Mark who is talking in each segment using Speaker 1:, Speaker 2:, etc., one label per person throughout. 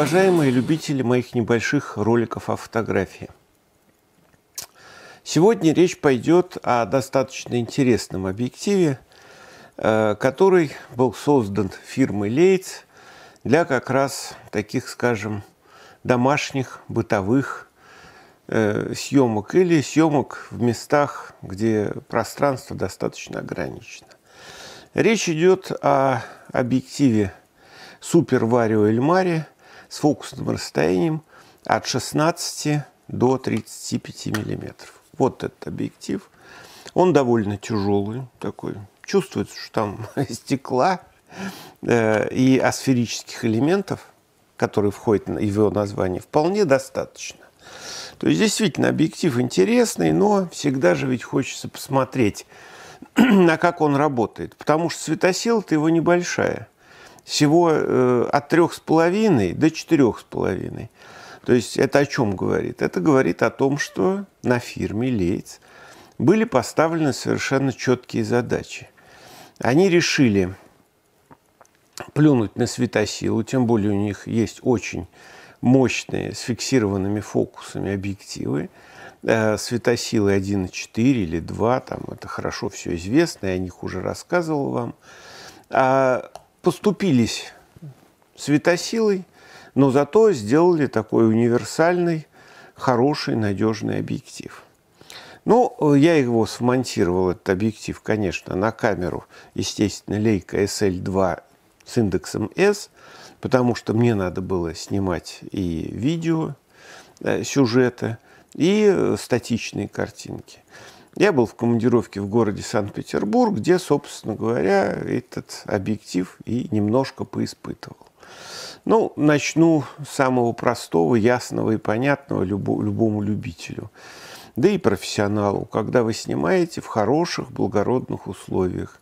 Speaker 1: уважаемые любители моих небольших роликов о фотографии. Сегодня речь пойдет о достаточно интересном объективе, э, который был создан фирмой Лейц для как раз таких, скажем, домашних, бытовых э, съемок или съемок в местах, где пространство достаточно ограничено. Речь идет о объективе Super Vario Elmari с фокусным расстоянием от 16 до 35 миллиметров. Вот этот объектив. Он довольно тяжелый такой. Чувствуется, что там стекла э, и асферических элементов, которые входят в его название, вполне достаточно. То есть действительно объектив интересный, но всегда же ведь хочется посмотреть, на как он работает. Потому что светосила-то его небольшая – всего э, от трех с половиной до четырех с половиной. То есть это о чем говорит? Это говорит о том, что на фирме Лейтс были поставлены совершенно четкие задачи. Они решили плюнуть на светосилу, тем более у них есть очень мощные с фиксированными фокусами объективы. Э, светосилы 1,4 или 2, там это хорошо все известно, я о них уже рассказывал вам. А поступились светосилой, но зато сделали такой универсальный, хороший, надежный объектив. Ну, я его смонтировал, этот объектив, конечно, на камеру, естественно, Leica SL2 с индексом S, потому что мне надо было снимать и видео, э, сюжеты, и э, статичные картинки. Я был в командировке в городе Санкт-Петербург, где, собственно говоря, этот объектив и немножко поиспытывал. Ну, начну с самого простого, ясного и понятного любому любителю, да и профессионалу, когда вы снимаете в хороших, благородных условиях.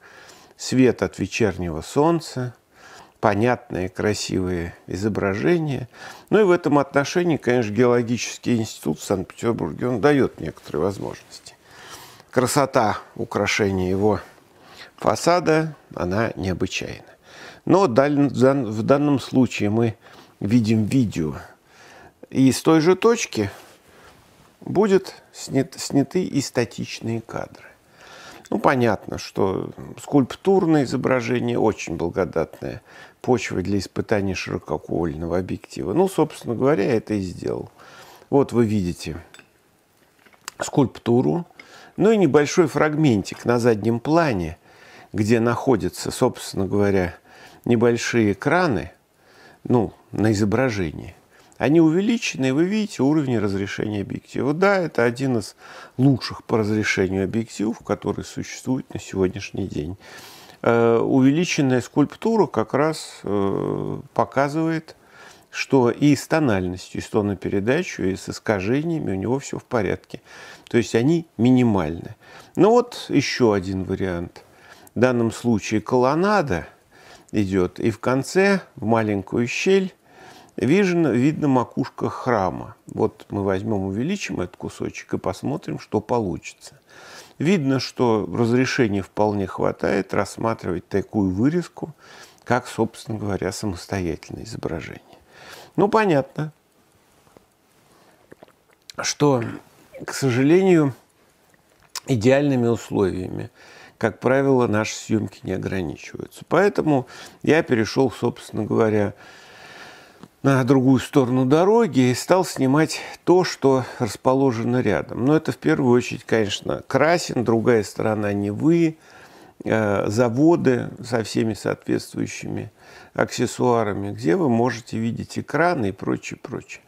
Speaker 1: Свет от вечернего солнца, понятные, красивые изображения. Ну и в этом отношении, конечно, геологический институт в Санкт-Петербурге, он дает некоторые возможности красота украшения его фасада, она необычайна. Но в данном случае мы видим видео. И с той же точки будут сняты и статичные кадры. Ну, понятно, что скульптурное изображение очень благодатная почва для испытания широкоугольного объектива. Ну, собственно говоря, я это и сделал. Вот вы видите скульптуру, ну и небольшой фрагментик на заднем плане, где находятся, собственно говоря, небольшие экраны, ну, на изображении. Они увеличены, и вы видите уровень разрешения объектива. Да, это один из лучших по разрешению объективов, которые существуют на сегодняшний день. Э, увеличенная скульптура как раз э, показывает что и с тональностью, и с тонопередачей, и с искажениями у него все в порядке. То есть они минимальны. Ну вот еще один вариант. В данном случае колоннада идет, и в конце, в маленькую щель, видно, видно макушка храма. Вот мы возьмем, увеличим этот кусочек и посмотрим, что получится. Видно, что разрешения вполне хватает рассматривать такую вырезку, как, собственно говоря, самостоятельное изображение. Ну, понятно, что, к сожалению, идеальными условиями, как правило, наши съемки не ограничиваются. Поэтому я перешел, собственно говоря, на другую сторону дороги и стал снимать то, что расположено рядом. Но это в первую очередь, конечно, Красин, другая сторона Невы, Э, заводы со всеми соответствующими аксессуарами, где вы можете видеть экраны и прочее, прочее.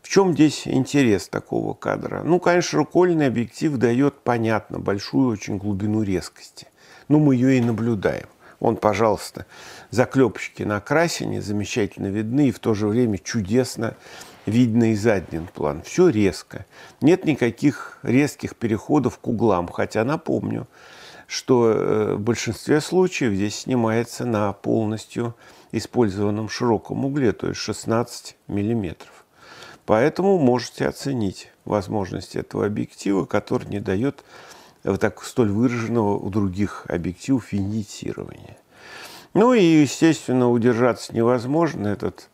Speaker 1: В чем здесь интерес такого кадра? Ну, конечно, рукольный объектив дает, понятно, большую очень глубину резкости. Но ну, мы ее и наблюдаем. Он, пожалуйста, заклепочки на красине замечательно видны и в то же время чудесно видно и задний план. Все резко. Нет никаких резких переходов к углам. Хотя, напомню, что э, в большинстве случаев здесь снимается на полностью использованном широком угле, то есть 16 миллиметров. Поэтому можете оценить возможности этого объектива, который не дает э, вот так столь выраженного у других объективов винитирования. Ну и, естественно, удержаться невозможно. Этот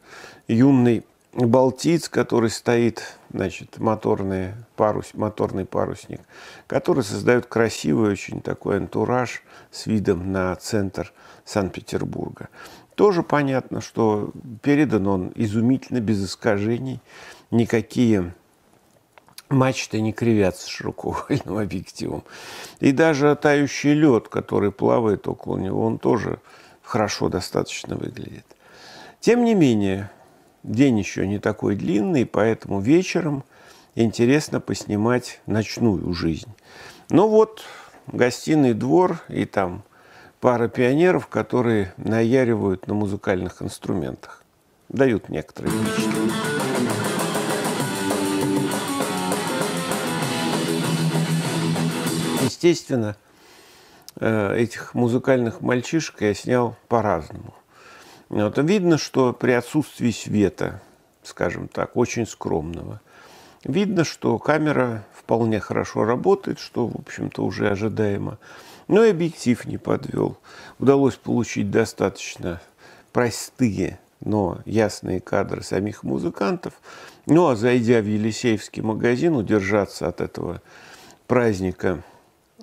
Speaker 1: юный Балтиц, который стоит, значит, моторный, парус, моторный парусник, который создает красивый очень такой антураж с видом на центр Санкт-Петербурга. Тоже понятно, что передан он изумительно, без искажений, никакие мачты не кривятся широкоугольным объективом. И даже тающий лед, который плавает около него, он тоже хорошо достаточно выглядит. Тем не менее, День еще не такой длинный, поэтому вечером интересно поснимать ночную жизнь. Ну вот, гостиный двор и там пара пионеров, которые наяривают на музыкальных инструментах. Дают некоторые впечатления. Естественно, э, этих музыкальных мальчишек я снял по-разному. Вот, видно, что при отсутствии света, скажем так, очень скромного, видно, что камера вполне хорошо работает, что, в общем-то, уже ожидаемо. Но и объектив не подвел. Удалось получить достаточно простые, но ясные кадры самих музыкантов. Ну а зайдя в Елисеевский магазин, удержаться от этого праздника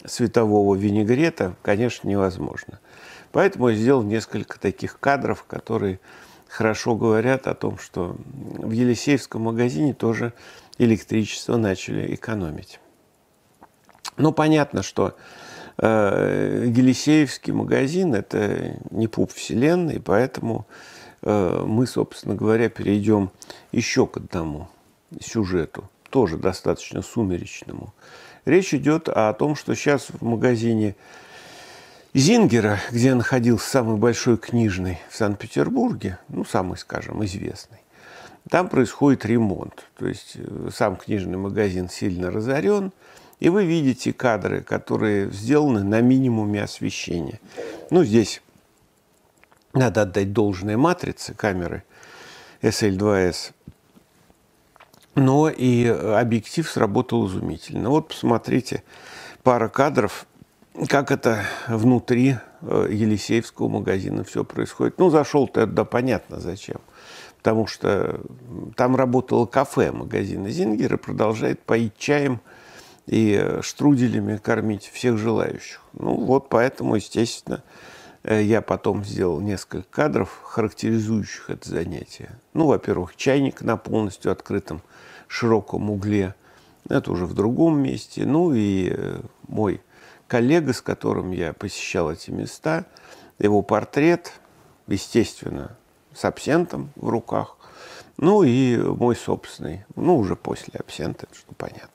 Speaker 1: светового винегрета, конечно, невозможно – Поэтому я сделал несколько таких кадров, которые хорошо говорят о том, что в Елисеевском магазине тоже электричество начали экономить. Ну, понятно, что э, Елисеевский магазин – это не пуп вселенной, поэтому э, мы, собственно говоря, перейдем еще к одному сюжету, тоже достаточно сумеречному. Речь идет о том, что сейчас в магазине Зингера, где находился самый большой книжный в Санкт-Петербурге, ну, самый, скажем, известный, там происходит ремонт. То есть э, сам книжный магазин сильно разорен, и вы видите кадры, которые сделаны на минимуме освещения. Ну, здесь надо отдать должное матрице камеры SL2S. Но и э, объектив сработал изумительно. Вот посмотрите, пара кадров как это внутри э, Елисеевского магазина все происходит. Ну, зашел ты, да, понятно, зачем. Потому что там работало кафе магазина Зингера, продолжает поить чаем и э, штруделями кормить всех желающих. Ну, вот поэтому, естественно, э, я потом сделал несколько кадров, характеризующих это занятие. Ну, во-первых, чайник на полностью открытом широком угле. Это уже в другом месте. Ну и мой коллега, с которым я посещал эти места, его портрет, естественно, с абсентом в руках, ну и мой собственный, ну уже после абсента, что понятно.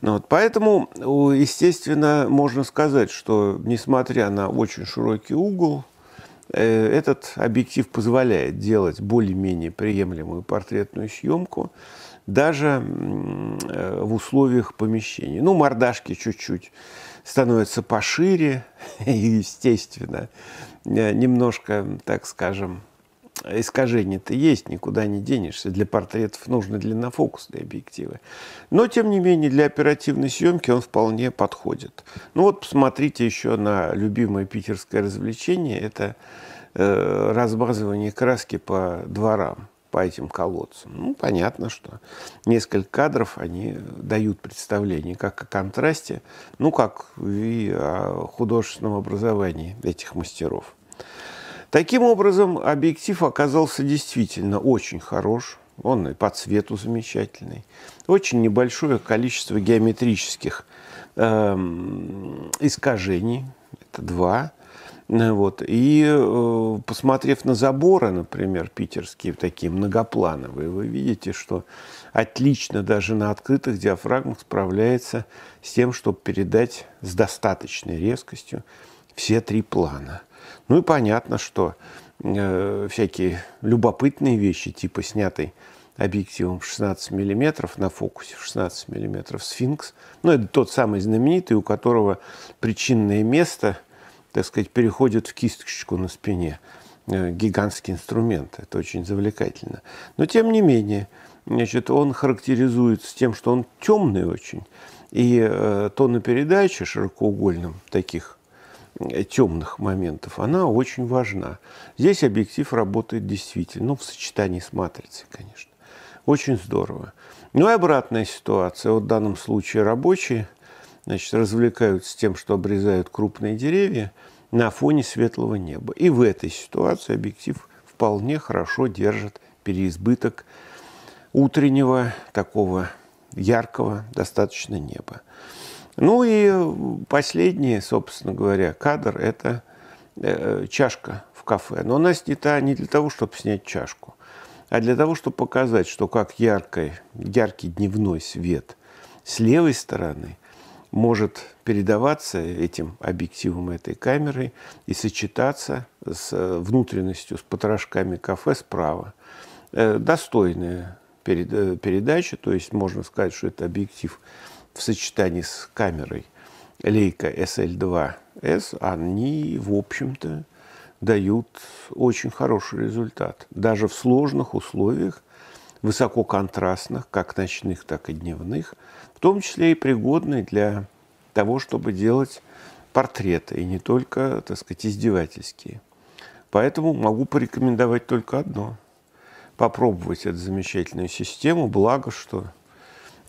Speaker 1: Ну, вот, поэтому, естественно, можно сказать, что несмотря на очень широкий угол, э, этот объектив позволяет делать более-менее приемлемую портретную съемку даже э, в условиях помещения. Ну, мордашки чуть-чуть становятся пошире, и, естественно, э, немножко, так скажем, искажений то есть, никуда не денешься. Для портретов нужны длиннофокусные объективы. Но, тем не менее, для оперативной съемки он вполне подходит. Ну вот посмотрите еще на любимое питерское развлечение. Это э, размазывание краски по дворам по этим колодцам. Ну, понятно, что несколько кадров они дают представление как о контрасте, ну, как и о художественном образовании этих мастеров. Таким образом, объектив оказался действительно очень хорош, он и по цвету замечательный. Очень небольшое количество геометрических э, искажений, это два. Э, вот. И э, посмотрев на заборы, например, питерские, такие многоплановые, вы видите, что отлично даже на открытых диафрагмах справляется с тем, чтобы передать с достаточной резкостью все три плана. Ну и понятно, что э, всякие любопытные вещи, типа снятый объективом 16 мм, на фокусе 16 мм сфинкс, ну это тот самый знаменитый, у которого причинное место – так сказать, переходит в кисточку на спине. Э, гигантский инструмент. Это очень завлекательно. Но тем не менее, значит, он характеризуется тем, что он темный очень. И э, тона передачи широкоугольным таких э, темных моментов, она очень важна. Здесь объектив работает действительно, ну, в сочетании с матрицей, конечно. Очень здорово. Ну и обратная ситуация. Вот в данном случае рабочие – значит, развлекаются тем, что обрезают крупные деревья на фоне светлого неба. И в этой ситуации объектив вполне хорошо держит переизбыток утреннего такого яркого достаточно неба. Ну и последний, собственно говоря, кадр – это э, чашка в кафе. Но она снята не для того, чтобы снять чашку, а для того, чтобы показать, что как яркий, яркий дневной свет с левой стороны – может передаваться этим объективом этой камеры и сочетаться с э, внутренностью, с потрошками кафе справа. Э, достойная э, передача, то есть можно сказать, что это объектив в сочетании с камерой Leica SL2S, они, в общем-то, дают очень хороший результат. Даже в сложных условиях – высококонтрастных, как ночных, так и дневных, в том числе и пригодные для того, чтобы делать портреты, и не только, так сказать, издевательские. Поэтому могу порекомендовать только одно. Попробовать эту замечательную систему, благо, что,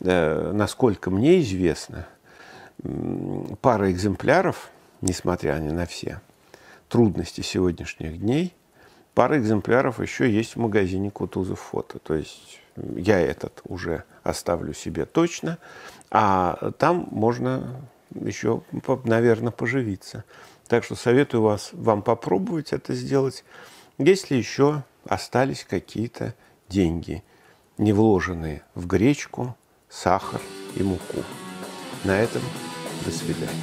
Speaker 1: э, насколько мне известно, пара экземпляров, несмотря ни на все трудности сегодняшних дней – пара экземпляров еще есть в магазине Кутузов фото. То есть я этот уже оставлю себе точно, а там можно еще, наверное, поживиться. Так что советую вас, вам попробовать это сделать, если еще остались какие-то деньги, не вложенные в гречку, сахар и муку. На этом до свидания.